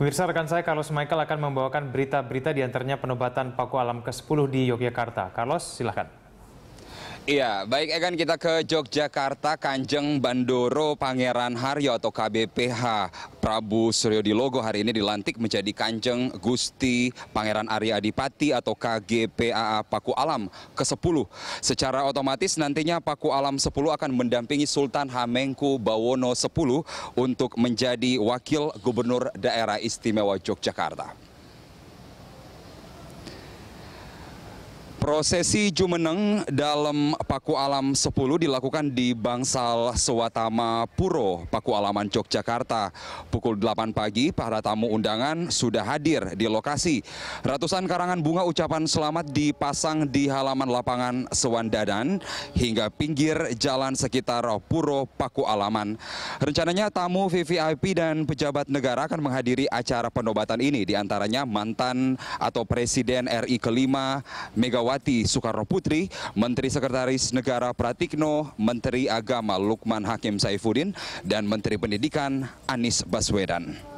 Pemirsa rekan saya Carlos Michael akan membawakan berita-berita diantaranya penobatan Paku Alam ke-10 di Yogyakarta. Carlos, silahkan. Iya, baik Egan kita ke Yogyakarta, Kanjeng Bandoro Pangeran Haryo atau KBPH Prabu Suryo di logo hari ini dilantik menjadi Kanjeng Gusti Pangeran Arya Adipati atau KGPA Paku Alam ke-10. Secara otomatis nantinya Paku Alam 10 akan mendampingi Sultan Hamengku Bawono 10 untuk menjadi Wakil Gubernur Daerah Istimewa Yogyakarta. Prosesi Jumeneng dalam Paku Alam 10 dilakukan di Bangsal Swatama Puro, Paku Alaman Yogyakarta. Pukul 8 pagi, para tamu undangan sudah hadir di lokasi. Ratusan karangan bunga ucapan selamat dipasang di halaman lapangan Sewandadan hingga pinggir jalan sekitar Puro Paku Alaman. Rencananya tamu VVIP dan pejabat negara akan menghadiri acara penobatan ini, diantaranya mantan atau Presiden RI kelima Megawati Megawati Soekarno Putri, Menteri Sekretaris Negara Pratikno, Menteri Agama Lukman Hakim Saifuddin, dan Menteri Pendidikan Anies Baswedan.